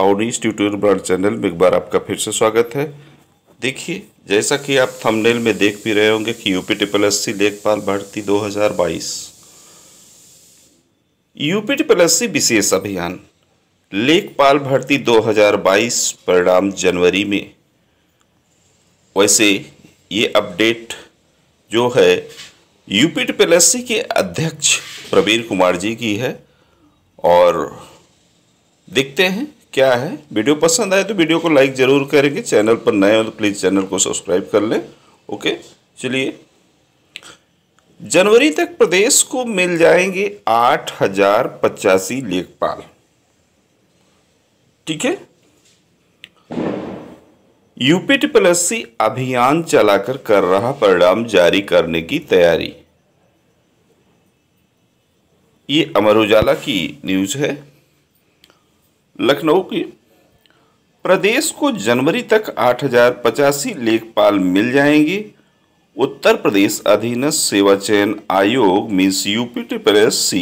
आउडीज tutorial brand channel में एक बार आपका फिर से स्वागत है देखिए जैसा कि आप थंबनेल में देख भी रहे होंगे कि यूपी ट्रिपल एस सी लेखपाल भर्ती 2022 यूपी ट्रिपल एस सी विशेष अभियान लेखपाल भर्ती 2022 परिणाम जनवरी में वैसे ये अपडेट जो है यूपी ट्रिपल एस सी के अध्यक्ष प्रवीण कुमार जी की है और देखते हैं क्या है वीडियो पसंद आए तो वीडियो को लाइक ज़रूर करेंगे चैनल पर नए हो तो प्लीज़ चैनल को सब्सक्राइब कर लें ओके चलिए जनवरी तक प्रदेश को मिल जाएंगे आठ हजार पचासी लेखपाल ठीक है यूपी ट्रिपलसी अभियान चलाकर कर रहा परिणाम जारी करने की तैयारी ये अमर उजाला की न्यूज है लखनऊ की प्रदेश को जनवरी तक आठ हजार पचासी लेखपाल मिल जाएंगे उत्तर प्रदेश अधीन सेवा चयन आयोग मीन्स यूपी सी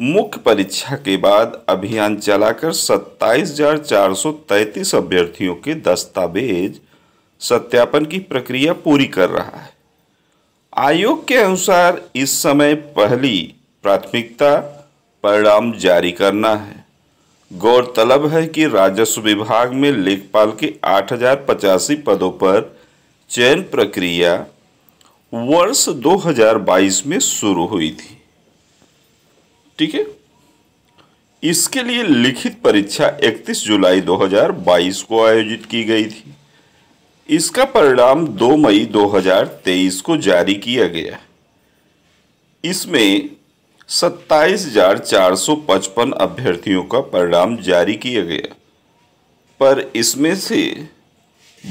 मुख्य परीक्षा के बाद अभियान चलाकर 27,433 अभ्यर्थियों के दस्तावेज सत्यापन की प्रक्रिया पूरी कर रहा है आयोग के अनुसार इस समय पहली प्राथमिकता परिणाम जारी करना है गौरतलब है कि राजस्व विभाग में लेखपाल के आठ पदों पर चयन प्रक्रिया वर्ष 2022 में शुरू हुई थी ठीक है इसके लिए लिखित परीक्षा 31 जुलाई 2022 को आयोजित की गई थी इसका परिणाम 2 मई 2023 को जारी किया गया इसमें सत्ताईस अभ्यर्थियों का परिणाम जारी किया गया पर इसमें से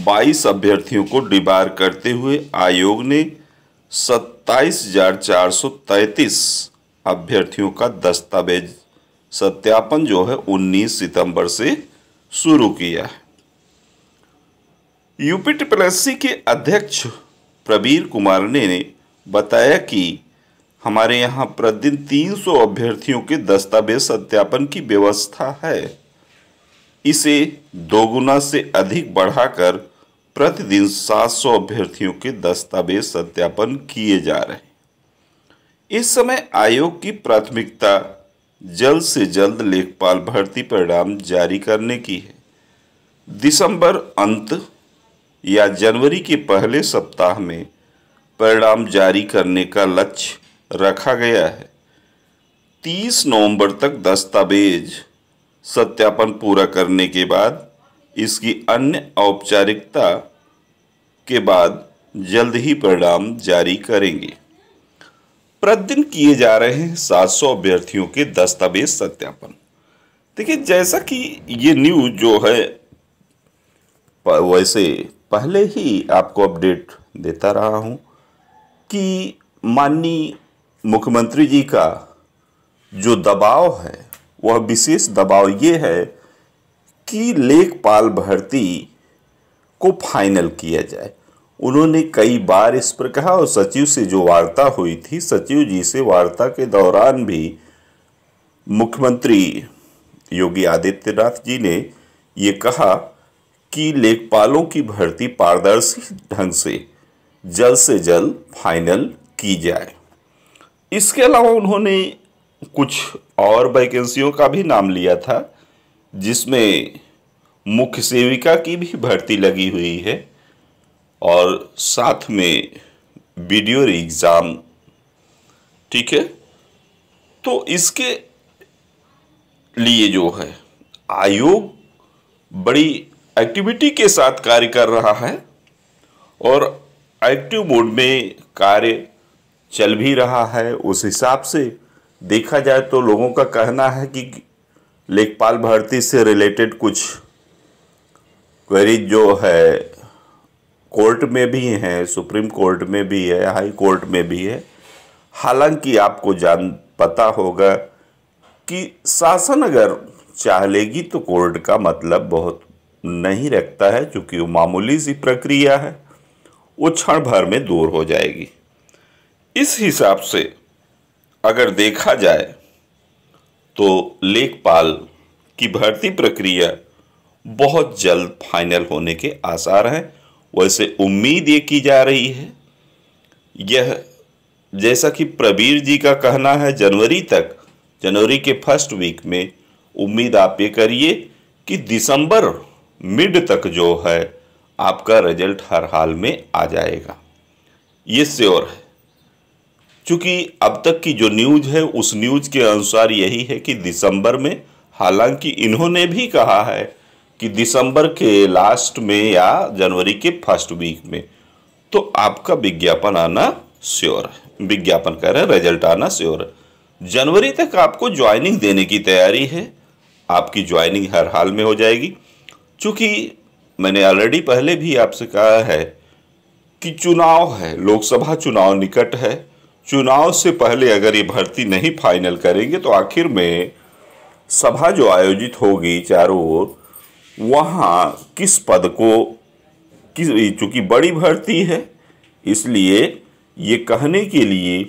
22 अभ्यर्थियों को डिबार करते हुए आयोग ने सत्ताईस अभ्यर्थियों का दस्तावेज सत्यापन जो है 19 सितंबर से शुरू किया है यूपी ट्रिपल के अध्यक्ष प्रवीर कुमार ने बताया कि हमारे यहाँ प्रतिदिन 300 अभ्यर्थियों के दस्तावेज सत्यापन की व्यवस्था है इसे दोगुना से अधिक बढ़ाकर प्रतिदिन 700 अभ्यर्थियों के दस्तावेज सत्यापन किए जा रहे हैं इस समय आयोग की प्राथमिकता जल्द से जल्द लेखपाल भर्ती परिणाम जारी करने की है दिसंबर अंत या जनवरी के पहले सप्ताह में परिणाम जारी करने का लक्ष्य रखा गया है 30 नवंबर तक दस्तावेज सत्यापन पूरा करने के बाद इसकी अन्य औपचारिकता के बाद जल्द ही परिणाम जारी करेंगे प्रतिदिन किए जा रहे हैं 700 अभ्यर्थियों के दस्तावेज सत्यापन देखिए जैसा कि ये न्यूज जो है वैसे पहले ही आपको अपडेट देता रहा हूं कि माननीय मुख्यमंत्री जी का जो दबाव है वह विशेष दबाव ये है कि लेखपाल भर्ती को फाइनल किया जाए उन्होंने कई बार इस पर कहा और सचिव से जो वार्ता हुई थी सचिव जी से वार्ता के दौरान भी मुख्यमंत्री योगी आदित्यनाथ जी ने ये कहा कि लेखपालों की भर्ती पारदर्शी ढंग से जल्द से जल्द फाइनल की जाए इसके अलावा उन्होंने कुछ और वैकेंसियों का भी नाम लिया था जिसमें मुख्य सेविका की भी भर्ती लगी हुई है और साथ में वीडियो एग्ज़ाम ठीक है तो इसके लिए जो है आयोग बड़ी एक्टिविटी के साथ कार्य कर रहा है और एक्टिव मोड में कार्य चल भी रहा है उस हिसाब से देखा जाए तो लोगों का कहना है कि लेखपाल भर्ती से रिलेटेड कुछ क्वेरीज जो है कोर्ट में भी हैं सुप्रीम कोर्ट में भी है हाई कोर्ट में भी है हालांकि आपको जान पता होगा कि शासन अगर चाह लेगी तो कोर्ट का मतलब बहुत नहीं रखता है क्योंकि वो मामूली सी प्रक्रिया है वो क्षण भर में दूर हो जाएगी इस हिसाब से अगर देखा जाए तो लेखपाल की भर्ती प्रक्रिया बहुत जल्द फाइनल होने के आसार हैं वैसे उम्मीद ये की जा रही है यह जैसा कि प्रवीर जी का कहना है जनवरी तक जनवरी के फर्स्ट वीक में उम्मीद आप ये करिए कि दिसंबर मिड तक जो है आपका रिजल्ट हर हाल में आ जाएगा ये श्योर है चूंकि अब तक की जो न्यूज है उस न्यूज के अनुसार यही है कि दिसंबर में हालांकि इन्होंने भी कहा है कि दिसंबर के लास्ट में या जनवरी के फर्स्ट वीक में तो आपका विज्ञापन आना श्योर है विज्ञापन कह रहे हैं रिजल्ट आना श्योर है जनवरी तक आपको ज्वाइनिंग देने की तैयारी है आपकी ज्वाइनिंग हर हाल में हो जाएगी चूँकि मैंने ऑलरेडी पहले भी आपसे कहा है कि चुनाव है लोकसभा चुनाव निकट है चुनाव से पहले अगर ये भर्ती नहीं फाइनल करेंगे तो आखिर में सभा जो आयोजित होगी चारों ओर वहाँ किस पद को किस चूँकि बड़ी भर्ती है इसलिए ये कहने के लिए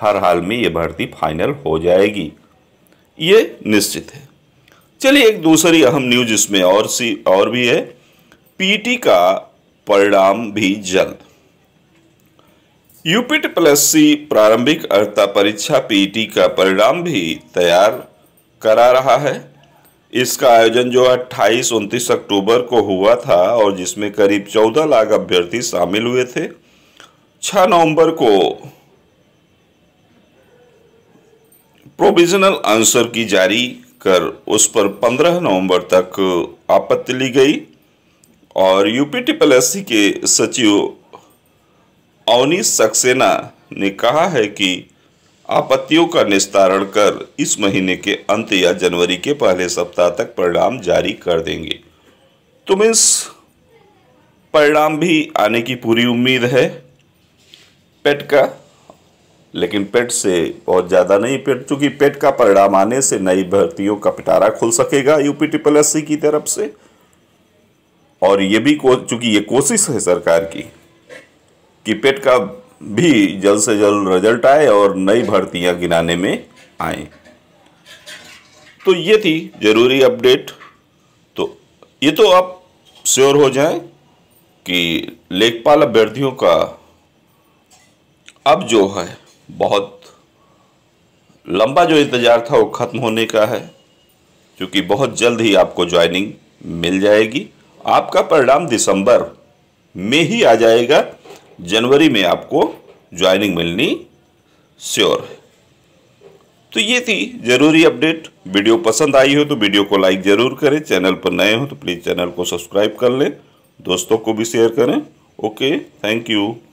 हर हाल में ये भर्ती फाइनल हो जाएगी ये निश्चित है चलिए एक दूसरी अहम न्यूज इसमें और सी और भी है पीटी का परिणाम भी जल्द यूपीट प्लस सी प्रारंभिक अर्ता परीक्षा पीटी e का परिणाम भी तैयार करा रहा है इसका आयोजन जो 28 उनतीस अक्टूबर को हुआ था और जिसमें करीब 14 लाख अभ्यर्थी शामिल हुए थे 6 नवंबर को प्रोविजनल आंसर की जारी कर उस पर 15 नवंबर तक आपत्ति ली गई और यूपीटी टी के सचिव अवनी सक्सेना ने कहा है कि आपत्तियों का निस्तारण कर इस महीने के अंत या जनवरी के पहले सप्ताह तक परिणाम जारी कर देंगे तो मीन्स परिणाम भी आने की पूरी उम्मीद है पेट का लेकिन पेट से बहुत ज़्यादा नहीं पेट क्योंकि पेट का परिणाम आने से नई भर्तियों का पिटारा खुल सकेगा यूपी ट्रिपल एस की तरफ से और ये भी चूँकि ये कोशिश है सरकार की कि पेट का भी जल्द से जल्द रिजल्ट आए और नई भर्तियां गिनाने में आए तो ये थी ज़रूरी अपडेट तो ये तो आप श्योर हो जाए कि लेखपाल अभ्यर्थियों का अब जो है बहुत लंबा जो इंतज़ार था वो ख़त्म होने का है क्योंकि बहुत जल्द ही आपको ज्वाइनिंग मिल जाएगी आपका परिणाम दिसंबर में ही आ जाएगा जनवरी में आपको ज्वाइनिंग मिलनी श्योर है तो ये थी ज़रूरी अपडेट वीडियो पसंद आई हो तो वीडियो को लाइक ज़रूर करें चैनल पर नए हो तो प्लीज़ चैनल को सब्सक्राइब कर लें दोस्तों को भी शेयर करें ओके थैंक यू